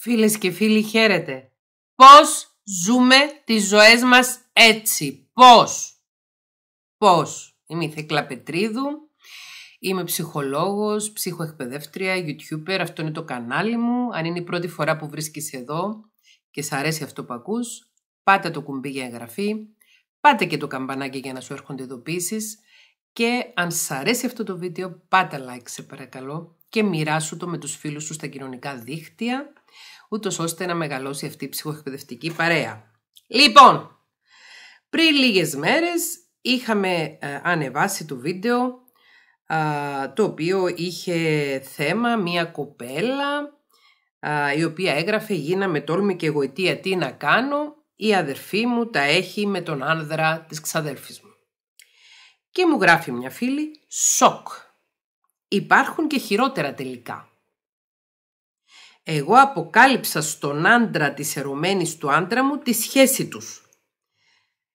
Φίλες και φίλοι χαίρετε. Πώς ζούμε τις ζωές μας έτσι. Πώς. Πώς. Είμαι η Θεκλα Πετρίδου. Είμαι ψυχολόγος, ψυχοεκπαιδεύτρια, youtuber. Αυτό είναι το κανάλι μου. Αν είναι η πρώτη φορά που βρίσκεις εδώ και σε αρέσει αυτό που ακούς, πάτε το κουμπί για εγγραφή. πάτε και το καμπανάκι για να σου έρχονται ειδοποίησεις. Και αν σ' αρέσει αυτό το βίντεο, πάτε like σε παρακαλώ και μοιράσου το με τους φίλους σου στα κοινωνικά δίχτυα ούτως ώστε να μεγαλώσει αυτή η ψυχοεκπαιδευτική παρέα. Λοιπόν, πριν λίγες μέρες είχαμε ε, ανεβάσει το βίντεο το οποίο είχε θέμα μία κοπέλα η οποία έγραφε «Γίνα με τόλμη και γοητεία. τι να κάνω, η αδερφή μου τα έχει με τον άνδρα της ξαδέρφης μου». Και μου γράφει μια φίλη «Σοκ». Υπάρχουν και χειρότερα τελικά εγώ αποκάλυψα στον άντρα της ερωμένης του άντρα μου τη σχέση τους.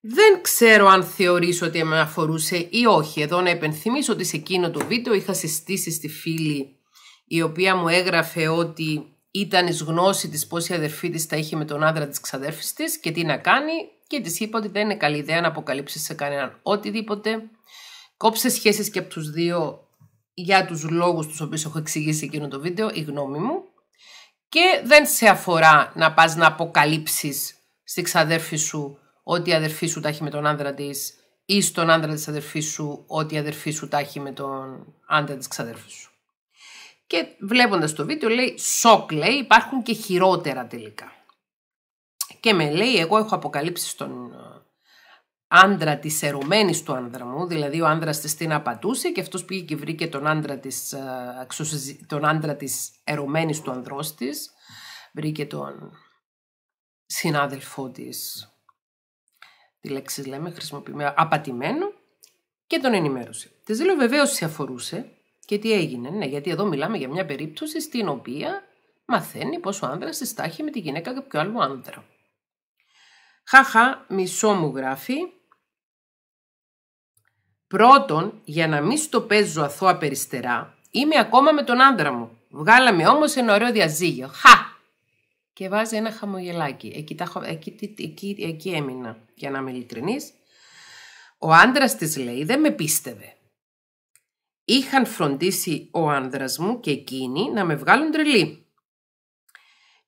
Δεν ξέρω αν θεωρείς ότι με αφορούσε ή όχι. Εδώ να επενθυμίσω ότι σε εκείνο το βίντεο είχα συστήσει στη φίλη η οποία μου έγραφε ότι ήταν εις γνώση της πως η αδερφή της τα είχε με τον άντρα της ξαδέρφης της και τι να κάνει και της είπα ότι δεν είναι καλή ιδέα να αποκαλύψεις σε κανέναν οτιδήποτε. Κόψε σχέσεις και από τους δύο για τους λόγους τους οποίους έχω εξηγήσει εκείνο το βίντεο, η γνώμη μου και δεν σε αφορά να πας να αποκαλύψεις στη ξαδέρφη σου ότι η αδερφή σου τα έχει με τον άντρα της ή στον άνδρα της αδερφής σου ότι η στον αντρα της αδερφης σου οτι η αδερφη σου τα έχει με τον άντρα της ξαδέρφης σου. Και βλέποντας το βίντεο λέει σοκ λέει υπάρχουν και χειρότερα τελικά. Και με λέει εγώ έχω αποκαλύψει στον άντρα της ερωμένης του άνδρα μου, δηλαδή ο άνδρας της την απατούσε και αυτός πήγε και βρήκε τον άντρα της, ε, τον άντρα της ερωμένης του ανδρός της, βρήκε τον συνάδελφό της, τη λέξη λέμε χρησιμοποιούμε απατημένο και τον ενημέρωσε. Της λέω βεβαίως σε αφορούσε και τι έγινε, ναι, γιατί εδώ μιλάμε για μια περίπτωση στην οποία μαθαίνει πως ο άνδρας της με τη γυναίκα κάποιου άλλο άνδρα. Χαχα, μισό μου γράφει, Πρώτον, για να μην στο παίζω αθώα περιστερά, είμαι ακόμα με τον άντρα μου. Βγάλαμε όμως ένα ωραίο διαζύγιο. Χα! Και βάζει ένα χαμογελάκι. Εκεί, τα, εκεί, εκεί, εκεί έμεινα, για να είμαι ειλικρινής. Ο άντρας της λέει δεν με πίστευε. Είχαν φροντίσει ο άντρας μου και εκείνη να με βγάλουν τρελή.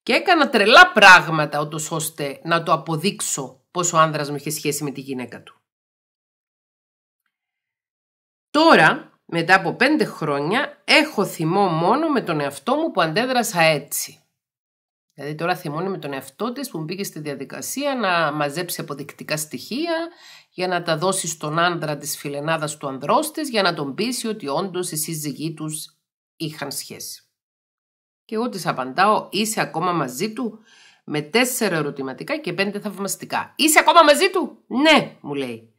Και έκανα τρελά πράγματα, ώστε να το αποδείξω πως ο άντρας μου είχε σχέση με τη γυναίκα του. Τώρα, μετά από πέντε χρόνια, έχω θυμό μόνο με τον εαυτό μου που αντέδρασα έτσι. Δηλαδή τώρα θυμώνει με τον εαυτό της που μπήκε στη διαδικασία να μαζέψει αποδεικτικά στοιχεία για να τα δώσει στον άντρα της φιλενάδας του ανδρός της για να τον πείσει ότι όντως οι σύζυγοί τους είχαν σχέση. Και εγώ της απαντάω είσαι ακόμα μαζί του με τέσσερα ερωτηματικά και πέντε θαυμαστικά. Είσαι ακόμα μαζί του? Ναι, μου λέει.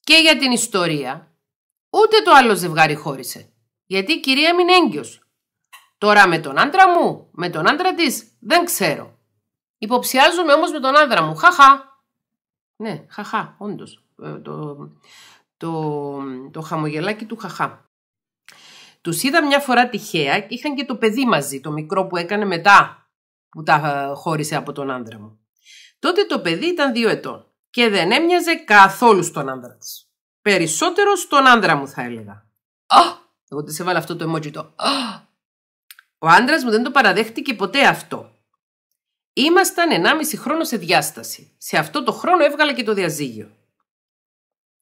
Και για την ιστορία Ούτε το άλλο ζευγάρι χώρισε. Γιατί η κυρία μην έγκυος. Τώρα με τον άντρα μου, με τον άντρα της δεν ξέρω. Υποψιάζομαι όμως με τον άντρα μου. Χαχά. Ναι, χαχά, όντως. Ε, το, το, το χαμογελάκι του χαχά. Τους είδα μια φορά τυχαία, είχαν και το παιδί μαζί, το μικρό που έκανε μετά που τα ε, χώρισε από τον άντρα μου. Τότε το παιδί ήταν δύο ετών και δεν έμοιαζε καθόλου στον άντρα της. Περισσότερο στον άντρα μου θα έλεγα. Oh! Εγώ της έβαλα αυτό το emoji το. Oh! Ο άντρας μου δεν το παραδέχτηκε ποτέ αυτό. Ήμασταν 1,5 χρόνο σε διάσταση. Σε αυτό το χρόνο έβγαλα και το διαζύγιο.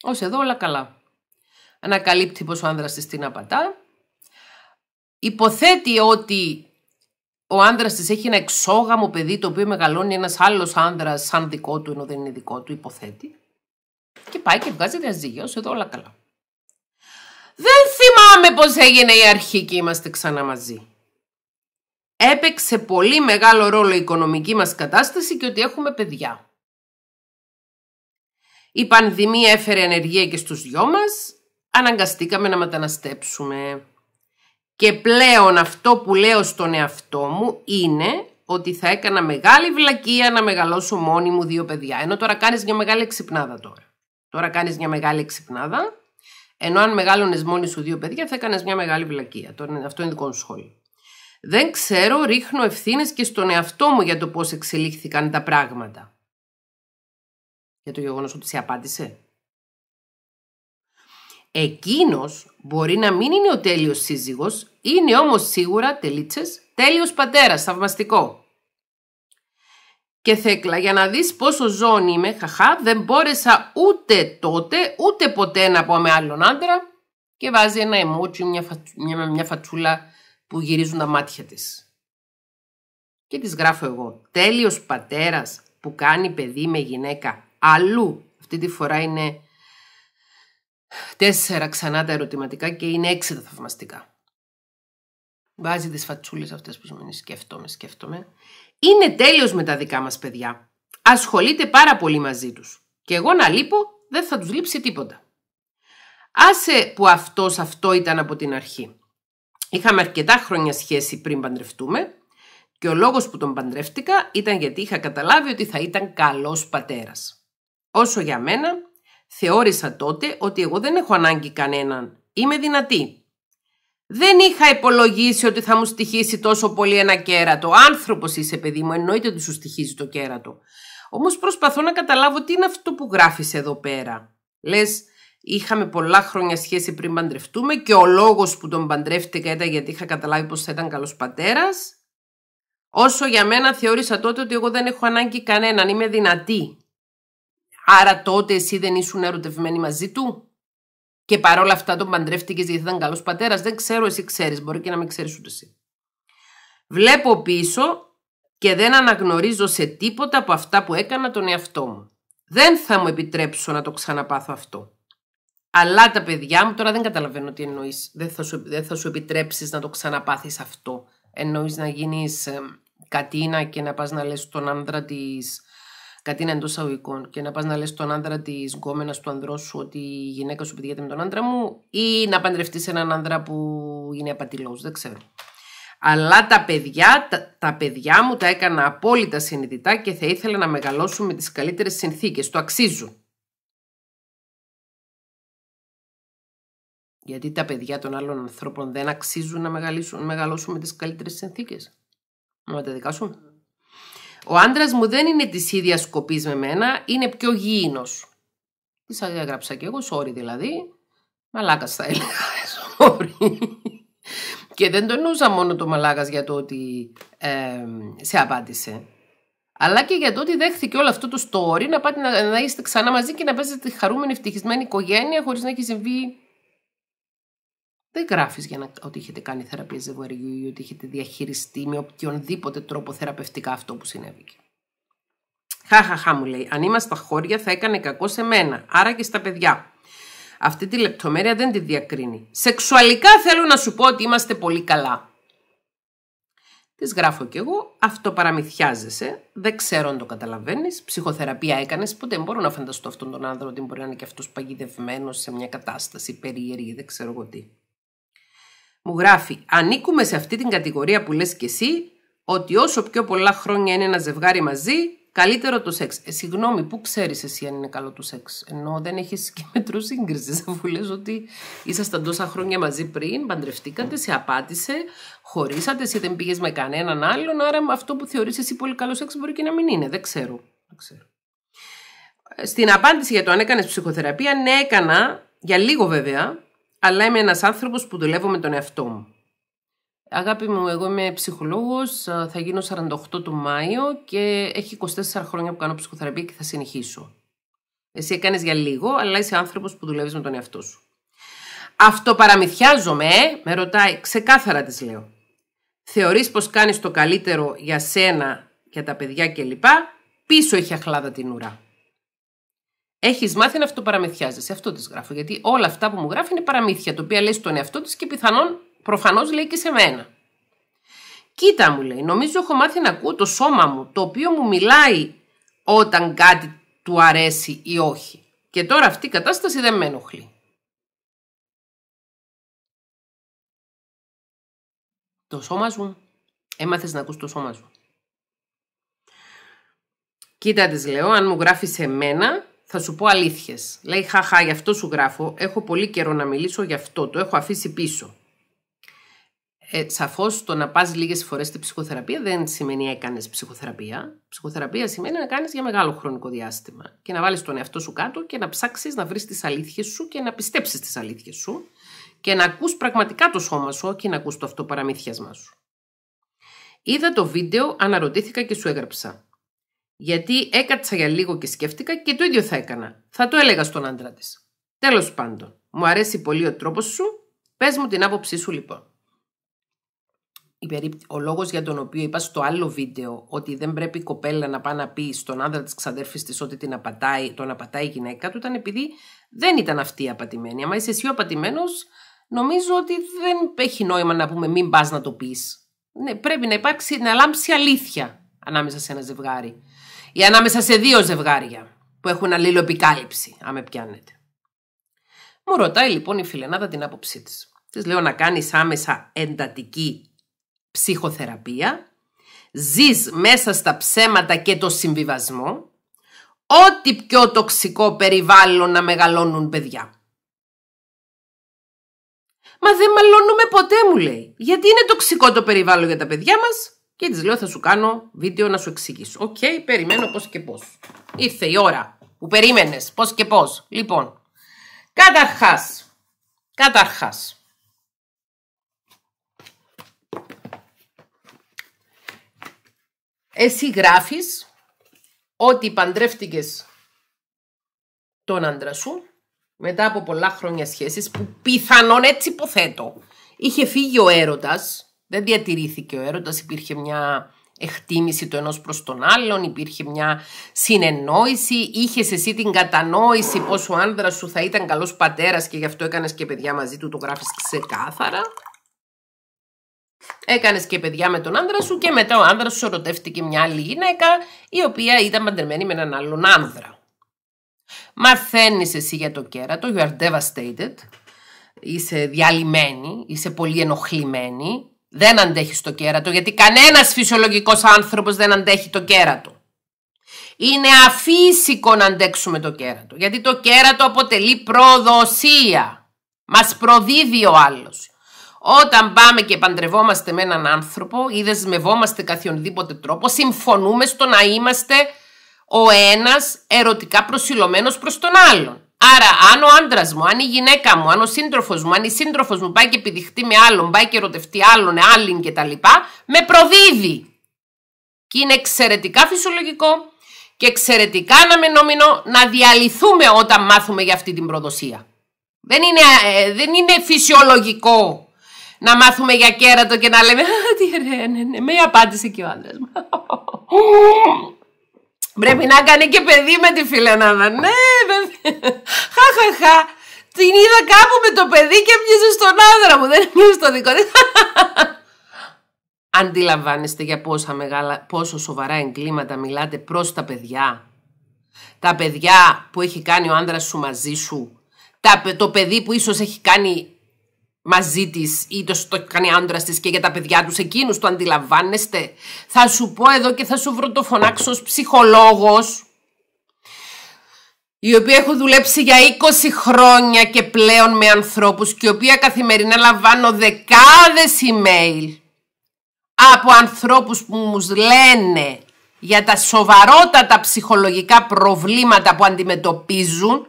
Ως εδώ όλα καλά. Ανακαλύπτει πώ ο άνδρας της την απατά. Υποθέτει ότι ο άντρα της έχει ένα εξόγαμο παιδί το οποίο μεγαλώνει ένας άλλος άντρα σαν δικό του ενώ δεν είναι δικό του. Υποθέτει. Και πάει και βγάζει διαζύγιος, εδώ όλα καλά. Δεν θυμάμαι πώς έγινε η αρχή και είμαστε ξανά μαζί. Έπαιξε πολύ μεγάλο ρόλο η οικονομική μας κατάσταση και ότι έχουμε παιδιά. Η πανδημία έφερε ενεργία και στους δυο μας, αναγκαστήκαμε να μεταναστέψουμε. Και πλέον αυτό που λέω στον εαυτό μου είναι ότι θα έκανα μεγάλη βλακεία να μεγαλώσω μόνη μου δύο παιδιά, ενώ τώρα κάνεις μια μεγάλη ξυπνάδα τώρα. Τώρα κάνεις μια μεγάλη ξυπνάδα, ενώ αν μεγάλωνες μόνοι σου δύο παιδιά θα έκανες μια μεγάλη βλακεία. Αυτό είναι δικό σου σχόλιο. Δεν ξέρω, ρίχνω ευθύνες και στον εαυτό μου για το πώς εξελίχθηκαν τα πράγματα. Για το γεγονός ότι σε απάντησε. Εκείνος μπορεί να μην είναι ο τέλειος σύζυγος, είναι όμως σίγουρα τελίτσε τέλειος πατέρας. Θαυμαστικό και θέκλα για να δεις πόσο ζώνη είμαι, χαχά, δεν μπόρεσα ούτε τότε, ούτε ποτέ να πω με άλλον άντρα και βάζει ένα εμότσι, μια, μια, φατσούλα που γυρίζουν τα μάτια της. Και της γράφω εγώ, τέλειος πατέρας που κάνει παιδί με γυναίκα αλλού, αυτή τη φορά είναι τέσσερα ξανά τα ερωτηματικά και είναι έξι τα θαυμαστικά. Βάζει τις φατσούλες αυτές που μείνει σκέφτομαι, σκέφτομαι. Είναι τέλειος με τα δικά μας παιδιά. Ασχολείται πάρα πολύ μαζί τους. Και εγώ να λείπω δεν θα τους λείψει τίποτα. Άσε που αυτός αυτό ήταν από την αρχή. Είχαμε αρκετά χρόνια σχέση πριν παντρευτούμε και ο λόγος που τον παντρεύτηκα ήταν γιατί είχα καταλάβει ότι θα ήταν καλός πατέρας. Όσο για μένα, θεώρησα τότε ότι εγώ δεν έχω ανάγκη κανέναν. Είμαι δυνατή δεν είχα υπολογίσει ότι θα μου στοιχήσει τόσο πολύ ένα κέρατο. Άνθρωπος είσαι, παιδί μου, εννοείται ότι σου στοιχίζει το κέρατο. Όμως προσπαθώ να καταλάβω τι είναι αυτό που γράφεις εδώ πέρα. Λες, είχαμε πολλά χρόνια σχέση πριν παντρευτούμε και ο λόγος που τον παντρεύτηκα ήταν γιατί είχα καταλάβει πως θα ήταν καλός πατέρας. Όσο για μένα θεώρησα τότε ότι εγώ δεν έχω ανάγκη κανέναν, είμαι δυνατή. Άρα τότε εσύ δεν ήσουν ερωτευμένη μαζί του. Και παρόλα αυτά τον παντρεύτηκες γιατί ήταν καλός πατέρας. Δεν ξέρω, εσύ ξέρεις. Μπορεί και να μην ξέρεις ούτε εσύ. Βλέπω πίσω και δεν αναγνωρίζω σε τίποτα από αυτά που έκανα τον εαυτό μου. Δεν θα μου επιτρέψω να το ξαναπάθω αυτό. Αλλά τα παιδιά μου, τώρα δεν καταλαβαίνω τι εννοείς. Δεν θα σου, δεν θα σου επιτρέψεις να το ξαναπάθεις αυτό. Εννοείς να γίνεις ε, κατίνα και να πας να λες τον άνδρα της κατ' είναι εντός αγωγικών και να πας να λες τον άντρα της γκόμενας του ανδρός σου ότι η γυναίκα σου πηγαίνει με τον άντρα μου ή να παντρευτεί έναν άντρα που είναι απατηλός. Δεν ξέρω. Αλλά τα παιδιά, τα, παιδιά μου τα έκανα απόλυτα συνειδητά και θα ήθελα να μεγαλώσουν με τις καλύτερες συνθήκες. Το αξίζουν. Γιατί τα παιδιά των άλλων ανθρώπων δεν αξίζουν να μεγαλώσουν, με τις καλύτερες συνθήκες. Να τα δικάσουν. Ο άντρας μου δεν είναι της ίδιας σκοπής με μένα, είναι πιο γήινος. Τι σας έγραψα κι εγώ, sorry δηλαδή. Μαλάκας θα έλεγα, sorry. Και δεν τονούσα μόνο το μαλάκας για το ότι σε απάντησε. Αλλά και για το ότι δέχθηκε όλο αυτό το story να πάτε να, να είστε ξανά μαζί και να παίζετε τη χαρούμενη ευτυχισμένη οικογένεια χωρίς να έχει συμβεί δεν γράφεις για να, ότι έχετε κάνει θεραπεία ζευγαριού ή ότι έχετε διαχειριστεί με οποιονδήποτε τρόπο θεραπευτικά αυτό που συνέβη. Χαχαχά μου λέει, αν είμαστε στα χώρια θα έκανε κακό σε μένα, άρα και στα παιδιά. Αυτή τη λεπτομέρεια δεν τη διακρίνει. Σεξουαλικά θέλω να σου πω ότι είμαστε πολύ καλά. Της γράφω κι εγώ, αυτό παραμυθιάζεσαι, δεν ξέρω αν το καταλαβαίνεις. Ψυχοθεραπεία έκανες, ποτέ δεν μπορώ να φανταστώ αυτόν τον άνδρα ότι μπορεί να είναι και αυτός παγιδευμένος σε μια κατάσταση περίεργη, δεν ξέρω εγώ τι. Μου γράφει, ανήκουμε σε αυτή την κατηγορία που λες και εσύ, ότι όσο πιο πολλά χρόνια είναι ένα ζευγάρι μαζί, καλύτερο το σεξ. Ε, συγγνώμη, πού ξέρεις εσύ αν είναι καλό το σεξ. Ενώ δεν έχεις και μετρούς σύγκριση, αφού λες ότι ήσασταν τόσα χρόνια μαζί πριν, παντρευτήκατε, σε απάτησε, χωρίσατε, εσύ δεν πήγες με κανέναν άλλον. Άρα αυτό που θεωρείς εσύ πολύ καλό σεξ μπορεί και να μην είναι. Δεν ξέρω. Δεν ξέρω. Ε, στην απάντηση για το αν έκανες ψυχοθεραπεία, ναι, έκανα για λίγο βέβαια αλλά είμαι ένας άνθρωπος που δουλεύω με τον εαυτό μου. Αγάπη μου, εγώ είμαι ψυχολόγος, ε, θα γίνω 48 του Μάιο και έχει 24 χρόνια που κάνω ψυχοθεραπεία και θα συνεχίσω. Εσύ έκανες για λίγο, αλλά είσαι άνθρωπος που δουλεύεις με τον εαυτό σου. Αυτό παραμυθιάζομαι, ε? με ρωτάει, ξεκάθαρα της λέω. Θεωρείς πως κάνεις το καλύτερο για σένα, και τα παιδιά κλπ. Πίσω έχει αχλάδα την ουρά. Έχεις μάθει να αυτοπαραμυθιάζεσαι. Αυτό της γράφω. Γιατί όλα αυτά που μου γράφει είναι παραμύθια, τα οποία λέει στον εαυτό της και πιθανόν προφανώς λέει και σε μένα. Κοίτα μου λέει, νομίζω έχω μάθει να ακούω το σώμα μου, το οποίο μου μιλάει όταν κάτι του αρέσει ή όχι. Και τώρα αυτή η κατάσταση δεν με ενοχλεί. Το σώμα σου. Έμαθες να ακούς το σώμα σου. Κοίτα της λέω, αν μου γράφεις σε μένα, θα σου πω αλήθειες. Λέει, χαχά, γι' αυτό σου γράφω. Έχω πολύ καιρό να μιλήσω γι' αυτό. Το έχω αφήσει πίσω. Ε, Σαφώς το να πας λίγες φορές στην ψυχοθεραπεία δεν σημαίνει έκανες ψυχοθεραπεία. Ψυχοθεραπεία σημαίνει να κάνεις για μεγάλο χρονικό διάστημα και να βάλεις τον εαυτό σου κάτω και να ψάξεις να βρεις τις αλήθειες σου και να πιστέψεις τις αλήθειες σου και να ακούς πραγματικά το σώμα σου και να ακούς το αυτοπαραμύθιασμά σου. Είδα το βίντεο, αναρωτήθηκα και σου έγραψα. Γιατί έκατσα για λίγο και σκέφτηκα και το ίδιο θα έκανα. Θα το έλεγα στον άντρα της. Τέλος πάντων, μου αρέσει πολύ ο τρόπος σου. Πες μου την άποψή σου λοιπόν. Ο λόγος για τον οποίο είπα στο άλλο βίντεο ότι δεν πρέπει η κοπέλα να πάει να πει στον άντρα της ξαδέρφης της ότι την απατάει, τον απατάει η γυναίκα του ήταν επειδή δεν ήταν αυτή η απατημένη. Αν είσαι εσύ ο απατημένος, νομίζω ότι δεν έχει νόημα να πούμε μην πας να το πεις. Ναι, πρέπει να υπάρξει, να λάμψει αλήθεια ανάμεσα σε ένα ζευγάρι ή ανάμεσα σε δύο ζευγάρια που έχουν αλληλοεπικάλυψη, αν με πιάνετε. Μου ρωτάει λοιπόν η φιλενάδα την άποψή της. Της λέω να κάνεις άμεσα εντατική ψυχοθεραπεία, ζεις μέσα στα ψέματα και το συμβιβασμό, ό,τι πιο τοξικό περιβάλλον να μεγαλώνουν παιδιά. Μα δεν μαλώνουμε ποτέ μου λέει, γιατί είναι τοξικό το περιβάλλον για τα παιδιά μας. Και της λέω θα σου κάνω βίντεο να σου εξηγήσω. Οκ, περιμένω πώς και πώς. Ήρθε η ώρα που περίμενες πώς και πώς. Λοιπόν, καταρχάς. καταρχάς Εσύ γράφεις ότι παντρεύτηκες τον άντρα σου μετά από πολλά χρόνια σχέσεις που πιθανόν έτσι υποθέτω είχε φύγει ο έρωτας δεν διατηρήθηκε ο έρωτας, υπήρχε μια εκτίμηση το ενός προς τον άλλον, υπήρχε μια συνεννόηση, είχες εσύ την κατανόηση πως ο άνδρας σου θα ήταν καλός πατέρας και γι' αυτό έκανες και παιδιά μαζί του, το γράφεις ξεκάθαρα. Έκανες και παιδιά με τον άνδρα σου και μετά ο άνδρας σου ερωτεύτηκε μια άλλη γυναίκα η οποία ήταν παντρεμένη με έναν άλλον άνδρα. Μαθαίνεις εσύ για το κέρατο, you are devastated, είσαι διαλυμένη, είσαι πολύ ενοχλημένη, δεν αντέχεις το κέρατο, γιατί κανένας φυσιολογικός άνθρωπος δεν αντέχει το κέρατο. Είναι αφύσικο να αντέξουμε το κέρατο, γιατί το κέρατο αποτελεί προδοσία. Μας προδίδει ο άλλος. Όταν πάμε και παντρευόμαστε με έναν άνθρωπο ή δεσμευόμαστε καθιονδήποτε τρόπο, συμφωνούμε στο να είμαστε ο ένας ερωτικά προσιλωμένος προς τον άλλον. Άρα, αν ο άντρας μου, αν η γυναίκα μου, αν ο σύντροφος μου, αν η σύντροφος μου πάει και επιδειχτεί με άλλον, πάει και ερωτευτεί άλλον, άλλην κτλ., με προδίδει. Και είναι εξαιρετικά φυσιολογικό και εξαιρετικά αναμενόμενο να διαλυθούμε όταν μάθουμε για αυτή την προδοσία. Δεν είναι, ε, δεν είναι φυσιολογικό να μάθουμε για κέρατο και να λέμε «Τι ρε, ναι, ναι, ναι, με απάντησε και ο άντρας μου». Πρέπει να κάνει και παιδί με τη φιλενάδα. Ναι, βέβαια. Χαχαχα. Την είδα κάπου με το παιδί και μοιάζει στον άντρα μου. Δεν μοιάζει στο δικό της. Αντιλαμβάνεστε για πόσα μεγάλα, πόσο σοβαρά εγκλήματα μιλάτε προς τα παιδιά. Τα παιδιά που έχει κάνει ο άντρας σου μαζί σου. το παιδί που ίσως έχει κάνει μαζί της ή το, το κάνει άντρας της και για τα παιδιά τους εκείνους, το αντιλαμβάνεστε. Θα σου πω εδώ και θα σου βρω το φωνάξω ψυχολόγο, ψυχολόγος η οποία έχω δουλέψει για 20 χρόνια και πλέον με ανθρώπους και η οποία καθημερινά λαμβάνω δεκάδες email από ανθρώπους που μου λένε για τα σοβαρότατα ψυχολογικά προβλήματα που αντιμετωπίζουν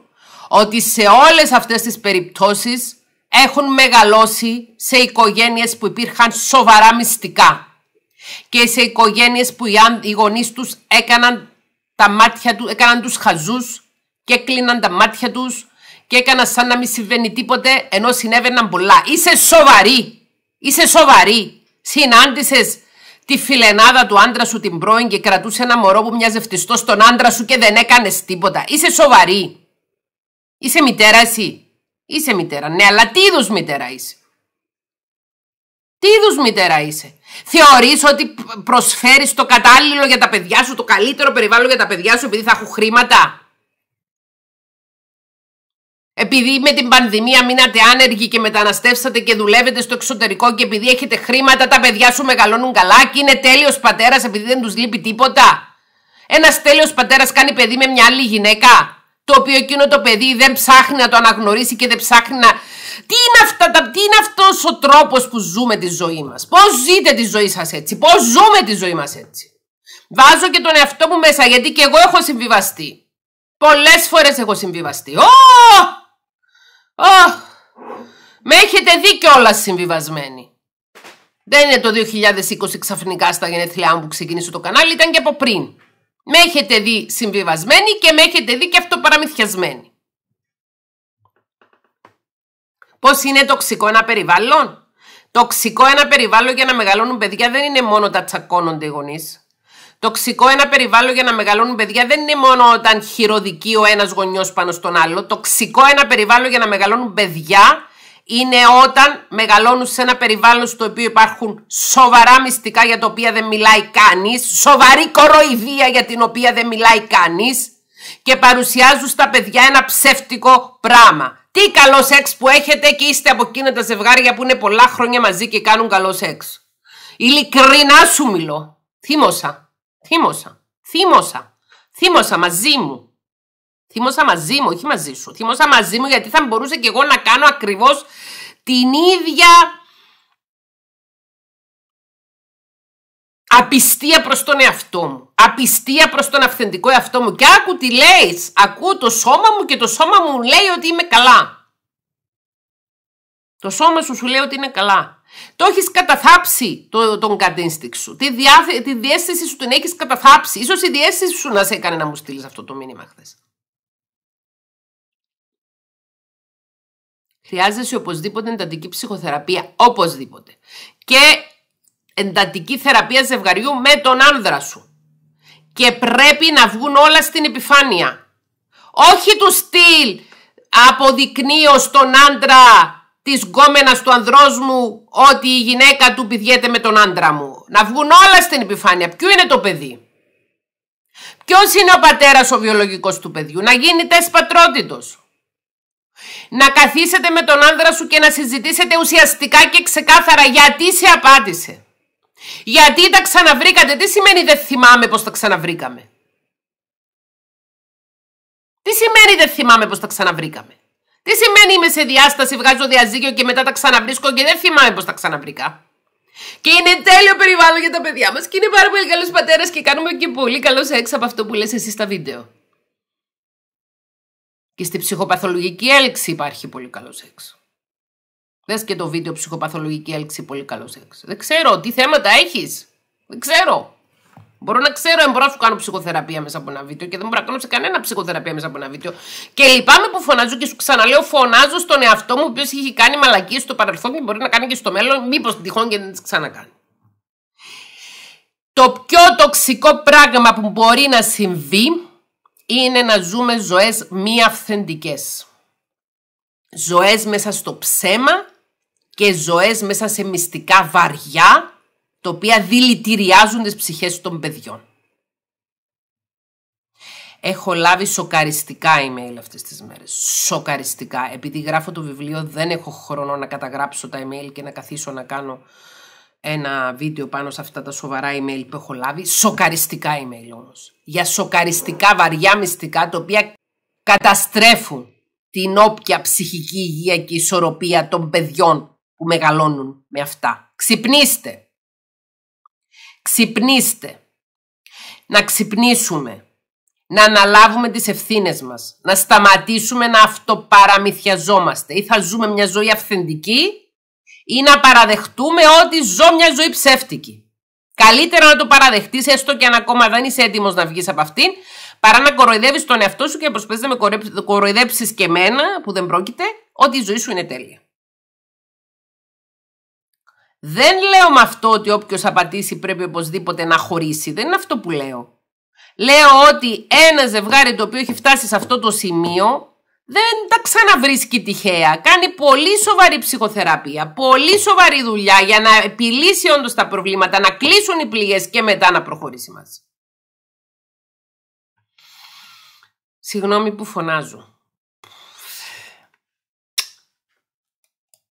ότι σε όλες αυτές τις περιπτώσεις έχουν μεγαλώσει σε οικογένειες που υπήρχαν σοβαρά μυστικά και σε οικογένειες που οι γονείς τους έκαναν τα μάτια του, έκαναν τους χαζούς και κλείναν τα μάτια τους και έκαναν σαν να μην συμβαίνει τίποτε ενώ συνέβαιναν πολλά. Είσαι σοβαρή, είσαι σοβαρή. Συνάντησες τη φιλενάδα του άντρα σου την πρώην και κρατούσε ένα μωρό που μοιάζει στον άντρα σου και δεν έκανες τίποτα. Είσαι σοβαρή. Είσαι μητέρα εσύ. Είσαι μητέρα. Ναι, αλλά τι είδους μητέρα είσαι. Τι είδους μητέρα είσαι. Θεωρείς ότι προσφέρεις το κατάλληλο για τα παιδιά σου, το καλύτερο περιβάλλον για τα παιδιά σου επειδή θα έχουν χρήματα. Επειδή με την πανδημία μείνατε άνεργοι και μεταναστεύσατε και δουλεύετε στο εξωτερικό και επειδή έχετε χρήματα τα παιδιά σου μεγαλώνουν καλά και είναι τέλειος πατέρας επειδή δεν τους λείπει τίποτα. Ένας τέλειος πατέρας κάνει παιδί με μια άλλη γυναίκα το οποίο εκείνο το παιδί δεν ψάχνει να το αναγνωρίσει και δεν ψάχνει να... Τι είναι, αυτά, τα... τι είναι αυτός ο τρόπος που ζούμε τη ζωή μας. Πώς ζείτε τη ζωή σας έτσι. Πώς ζούμε τη ζωή μας έτσι. Βάζω και τον εαυτό μου μέσα γιατί και εγώ έχω συμβιβαστεί. Πολλές φορές έχω συμβιβαστεί. Ω! Ω! Με έχετε δει κιόλας συμβιβασμένοι. Δεν είναι το 2020 ξαφνικά στα γενέθλιά μου που ξεκινήσω το κανάλι, ήταν και από πριν. Με έχετε δει συμβιβασμένη και με έχετε δει και αυτοπαραμυθιασμένη. Πώς είναι τοξικό ένα περιβάλλον. Τοξικό ένα περιβάλλον για να μεγαλώνουν παιδιά δεν είναι μόνο τα τσακώνονται οι γονείς. Τοξικό ένα περιβάλλον για να μεγαλώνουν παιδιά δεν είναι μόνο όταν χειροδικεί ο ένας γονιός πάνω στον άλλο. Τοξικό ένα περιβάλλον για να μεγαλώνουν παιδιά είναι όταν μεγαλώνουν σε ένα περιβάλλον στο οποίο υπάρχουν σοβαρά μυστικά για τα οποία δεν μιλάει κανείς, σοβαρή κοροϊδία για την οποία δεν μιλάει κανείς και παρουσιάζουν στα παιδιά ένα ψεύτικο πράγμα. Τι καλός σεξ που έχετε και είστε από εκείνα τα ζευγάρια που είναι πολλά χρόνια μαζί και κάνουν καλό σεξ. Ειλικρινά σου μιλώ. Θύμωσα. Θύμωσα. Θύμωσα. Θύμωσα μαζί μου. Θύμωσα μαζί μου, όχι μαζί σου. Θύμωσα μαζί μου γιατί θα μπορούσε και εγώ να κάνω ακριβώς την ίδια απιστία προς τον εαυτό μου. Απιστία προς τον αυθεντικό εαυτό μου. Και άκου τι λέει. Ακούω το σώμα μου και το σώμα μου λέει ότι είμαι καλά. Το σώμα σου σου λέει ότι είναι καλά. Το έχεις καταθάψει τον κατένστικ σου. Τη, διάθε, τη διέστηση σου την έχεις καταθάψει. Ίσως η διέστηση σου να σε έκανε να μου στείλεις αυτό το μήνυμα χθες. Χρειάζεσαι οπωσδήποτε εντατική ψυχοθεραπεία, οπωσδήποτε. Και εντατική θεραπεία ζευγαριού με τον άνδρα σου. Και πρέπει να βγουν όλα στην επιφάνεια. Όχι του στυλ αποδεικνύω στον άντρα της γκόμενας του ανδρός μου ότι η γυναίκα του πηδιέται με τον άντρα μου. Να βγουν όλα στην επιφάνεια. Ποιο είναι το παιδί. Ποιος είναι ο πατέρας ο βιολογικός του παιδιού. Να γίνει τεστ να καθίσετε με τον άνδρα σου και να συζητήσετε ουσιαστικά και ξεκάθαρα γιατί σε απάντησε. Γιατί τα ξαναβρήκατε. Τι σημαίνει δεν θυμάμαι πως τα ξαναβρήκαμε. Τι σημαίνει δεν θυμάμαι πως τα ξαναβρήκαμε. Τι σημαίνει είμαι σε διάσταση, βγάζω διαζύγιο και μετά τα ξαναβρίσκω και δεν θυμάμαι πως τα ξαναβρήκα. Και είναι τέλειο περιβάλλον για τα παιδιά μας και είναι πάρα πολύ καλός πατέρας και κάνουμε και πολύ καλό σεξ από αυτό που λες εσύ στα βίντεο. Και στη ψυχοπαθολογική έλξη υπάρχει πολύ καλό σεξ. Δες και το βίντεο ψυχοπαθολογική έλξη, πολύ καλό σεξ. Δεν ξέρω τι θέματα έχεις. Δεν ξέρω. Μπορώ να ξέρω αν μπορώ να σου κάνω ψυχοθεραπεία μέσα από ένα βίντεο και δεν μπορώ να κάνω σε κανένα ψυχοθεραπεία μέσα από ένα βίντεο. Και λυπάμαι που φωνάζω και σου ξαναλέω, φωνάζω στον εαυτό μου, ο οποίος έχει κάνει μαλακίες στο παρελθόν και μπορεί να κάνει και στο μέλλον, μήπως τυχόν και δεν τις ξανακάνει. Το πιο τοξικό πράγμα που μπορεί να συμβεί είναι να ζούμε ζωές μη αυθεντικές. Ζωές μέσα στο ψέμα και ζωές μέσα σε μυστικά βαριά, τα οποία δηλητηριάζουν τις ψυχές των παιδιών. Έχω λάβει σοκαριστικά email αυτές τις μέρες. Σοκαριστικά. Επειδή γράφω το βιβλίο δεν έχω χρόνο να καταγράψω τα email και να καθίσω να κάνω ένα βίντεο πάνω σε αυτά τα σοβαρά email που έχω λάβει, σοκαριστικά email όμως, για σοκαριστικά βαριά μυστικά τα οποία καταστρέφουν την όποια ψυχική υγεία και ισορροπία των παιδιών που μεγαλώνουν με αυτά. Ξυπνήστε! Ξυπνήστε! Να ξυπνήσουμε, να αναλάβουμε τις ευθύνες μας, να σταματήσουμε να αυτοπαραμυθιαζόμαστε ή θα ζούμε μια ζωή αυθεντική ή να παραδεχτούμε ότι ζω μια ζωή ψεύτικη. Καλύτερα να το παραδεχτείς, έστω και αν ακόμα δεν είσαι έτοιμος να βγεις από αυτήν, παρά να κοροϊδεύεις τον εαυτό σου και να προσπαθεί να με κοροϊδέψεις και εμένα, που δεν πρόκειται, ότι η ζωή σου είναι τέλεια. Δεν λέω με αυτό ότι όποιος απατήσει πρέπει οπωσδήποτε να χωρίσει. Δεν είναι αυτό που λέω. Λέω ότι ένα ζευγάρι το οποίο έχει φτάσει σε αυτό το σημείο δεν τα ξαναβρίσκει τυχαία. Κάνει πολύ σοβαρή ψυχοθεραπεία, πολύ σοβαρή δουλειά για να επιλύσει όντως τα προβλήματα, να κλείσουν οι πληγές και μετά να προχωρήσει μαζί. Συγγνώμη που φωνάζω.